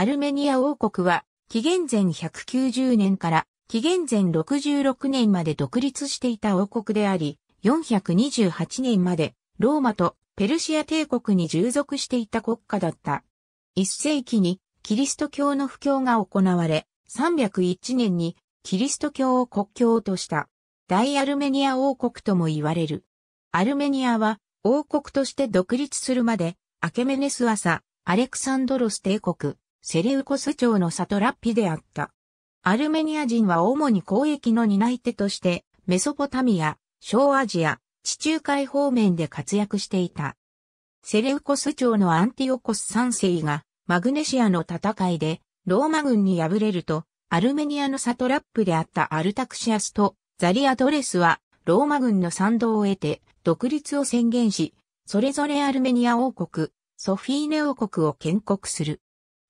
アルメニア王国は、紀元前190年から紀元前66年まで独立していた王国であり、428年までローマとペルシア帝国に従属していた国家だった。1世紀にキリスト教の布教が行われ、301年にキリスト教を国教とした大アルメニア王国とも言われる。アルメニアは王国として独立するまでアケメネス朝アレクサンドロス帝国セレウコス朝のサトラッピであった。アルメニア人は主に交易の担い手として、メソポタミア、小アジア、地中海方面で活躍していた。セレウコス朝のアンティオコス3世がマグネシアの戦いでローマ軍に敗れると、アルメニアのサトラップであったアルタクシアスとザリアドレスはローマ軍の賛同を得て独立を宣言し、それぞれアルメニア王国、ソフィーネ王国を建国する。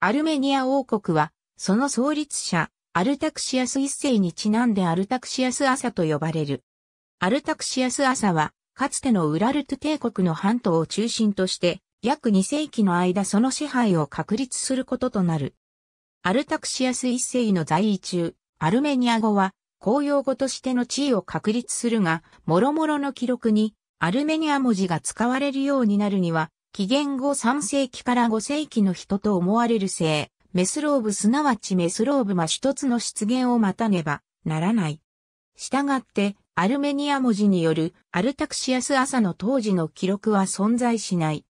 アルメニア王国は、その創立者、アルタクシアス一世にちなんでアルタクシアス朝と呼ばれる。アルタクシアス朝は、かつてのウラルト帝国の半島を中心として、約2世紀の間その支配を確立することとなる。アルタクシアス一世の在位中、アルメニア語は公用語としての地位を確立するが、諸々の記録にアルメニア文字が使われるようになるには、紀元後3世紀から5世紀の人と思われる性、メスローブすなわちメスローブは一つの出現を待たねばならない。したがって、アルメニア文字によるアルタクシアス朝の当時の記録は存在しない。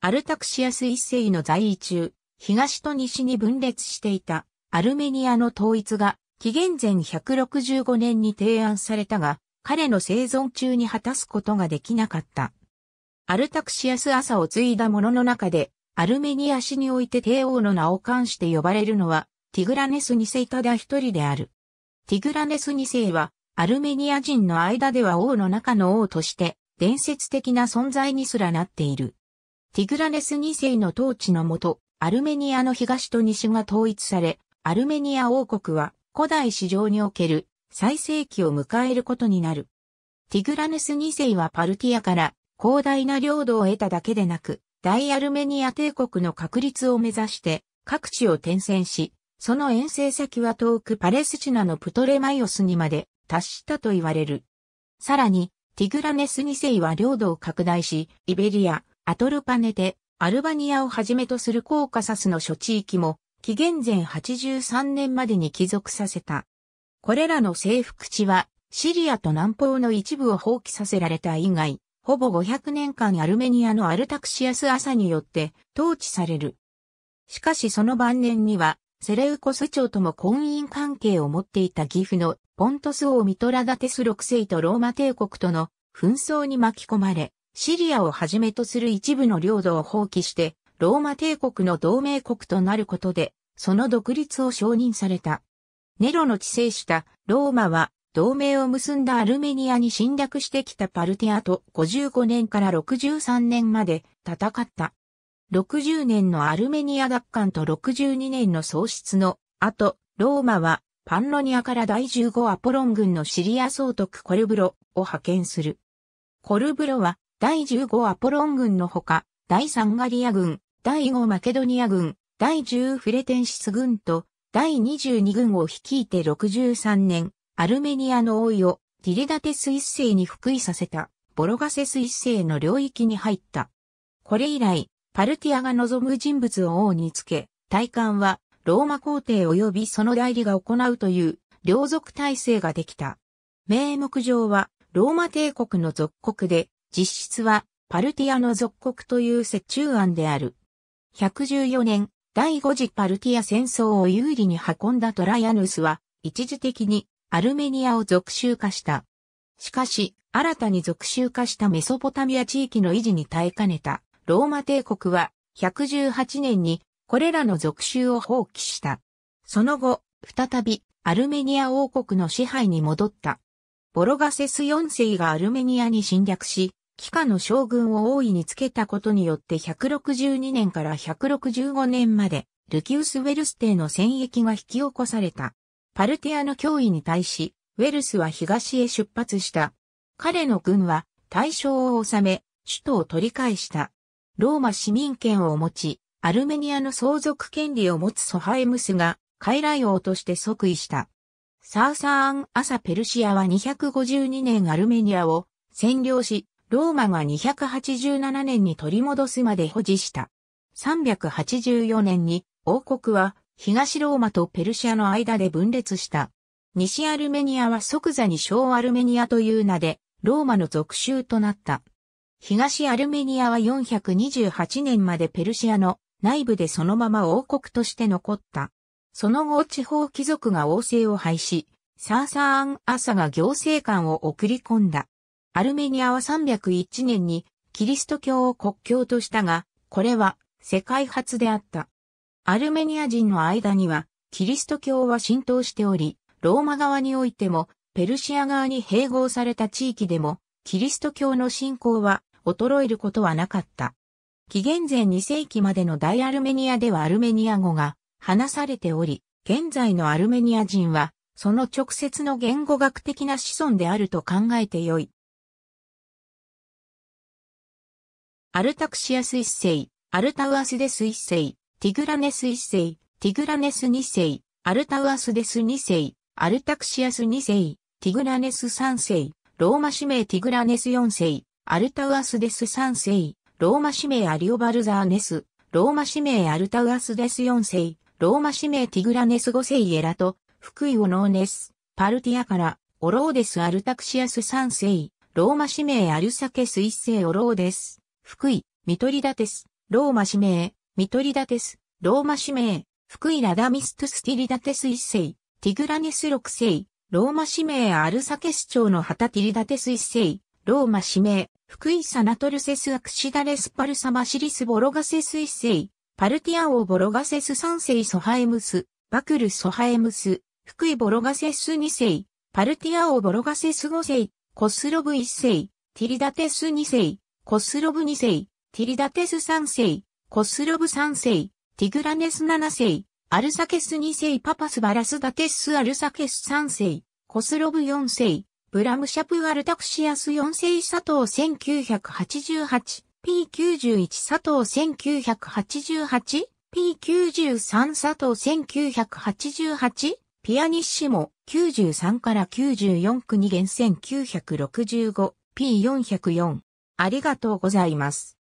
アルタクシアス一世の在位中、東と西に分裂していたアルメニアの統一が紀元前165年に提案されたが、彼の生存中に果たすことができなかった。アルタクシアス朝を継いだ者の中で、アルメニア史において帝王の名を冠して呼ばれるのは、ティグラネス2世ただ一人である。ティグラネス2世は、アルメニア人の間では王の中の王として、伝説的な存在にすらなっている。ティグラネス2世の統治のもと、アルメニアの東と西が統一され、アルメニア王国は古代史上における最盛期を迎えることになる。ティグラネス2世はパルティアから広大な領土を得ただけでなく、大アルメニア帝国の確立を目指して各地を転戦し、その遠征先は遠くパレスチナのプトレマイオスにまで達したと言われる。さらに、ティグラネス2世は領土を拡大し、イベリア、アトルパネテ、アルバニアをはじめとするコーカサスの諸地域も、紀元前83年までに帰属させた。これらの征服地は、シリアと南方の一部を放棄させられた以外、ほぼ500年間アルメニアのアルタクシアス朝によって統治される。しかしその晩年には、セレウコス朝とも婚姻関係を持っていた岐阜のポントス王ミトラダテス6世とローマ帝国との紛争に巻き込まれ、シリアをはじめとする一部の領土を放棄して、ローマ帝国の同盟国となることで、その独立を承認された。ネロの治世したローマは同盟を結んだアルメニアに侵略してきたパルティアと55年から63年まで戦った。60年のアルメニア奪還と62年の喪失の後、ローマはパンロニアから第15アポロン軍のシリア総督コルブロを派遣する。コルブロは第15アポロン軍のほか、第3ガリア軍、第5マケドニア軍、第10フレテンシス軍と第22軍を率いて63年、アルメニアの王位をティリダテス一世に復位させた、ボロガセス一世の領域に入った。これ以来、パルティアが望む人物を王につけ、大官はローマ皇帝及びその代理が行うという領族体制ができた。名目上はローマ帝国の属国で、実質はパルティアの属国という折衷案である。114年、第5次パルティア戦争を有利に運んだトライアヌスは、一時的にアルメニアを属州化した。しかし、新たに属州化したメソポタミア地域の維持に耐えかねたローマ帝国は118年にこれらの属州を放棄した。その後、再びアルメニア王国の支配に戻った。ボロガセス4世がアルメニアに侵略し、帰化の将軍を王位につけたことによって162年から165年まで、ルキウス・ウェルス帝の戦役が引き起こされた。パルティアの脅威に対し、ウェルスは東へ出発した。彼の軍は大将を治め、首都を取り返した。ローマ市民権を持ち、アルメニアの相続権利を持つソハエムスが、傀儡王として即位した。サーサーン・アサ・ペルシアは252年アルメニアを占領し、ローマが287年に取り戻すまで保持した。384年に王国は東ローマとペルシアの間で分裂した。西アルメニアは即座に小アルメニアという名で、ローマの属州となった。東アルメニアは428年までペルシアの内部でそのまま王国として残った。その後地方貴族が王政を廃し、サーサーアン・アサが行政官を送り込んだ。アルメニアは301年にキリスト教を国教としたが、これは世界初であった。アルメニア人の間には、キリスト教は浸透しており、ローマ側においても、ペルシア側に併合された地域でも、キリスト教の信仰は衰えることはなかった。紀元前2世紀までの大アルメニアではアルメニア語が話されており、現在のアルメニア人は、その直接の言語学的な子孫であると考えてよい。アルタクシアス一世、アルタウアスデス一世、ティグラネス一世、ティグラネス二世、アルタウアスデス二世、アルタクシアス二世、ティグラネス三世、ローマ氏名ティグラネス四世、アルタウアスデス三世、ローマ氏名アリオバルザーネス、ローマ氏名アルタウアスデス四世、ローマ氏名ティグラネス五世エラと、福井オノーネス、パルティアから、オローデスアルタクシアス三世、ローマ氏名アルサケス一世オローデス、福井、ミトリダテス、ローマ氏名、ミトリダテス、ローマ氏名、福井ラダミストゥスティリダテス一世、ティグラネス六世、ローマ氏名アルサケス朝の旗ティリダテス一世、ローマ氏名、福井サナトルセスアクシダレスパルサマシリスボロガセス一世、パルティア王ボロガセス三世ソハエムス、バクルソハエムス、福井ボロガセス二世、パルティア王ボロガセス五世、コスロブ一世、ティリダテス二世、コスロブ二世、ティリダテス三世、コスロブ3世、ティグラネス7世、アルサケス2世パパスバラスダテスアルサケス3世、コスロブ4世、ブラムシャプアルタクシアス4世佐藤 1988P91 佐藤 1988P93 佐藤 1988? ピアニッシモ93から94区に厳1 965P404 ありがとうございます。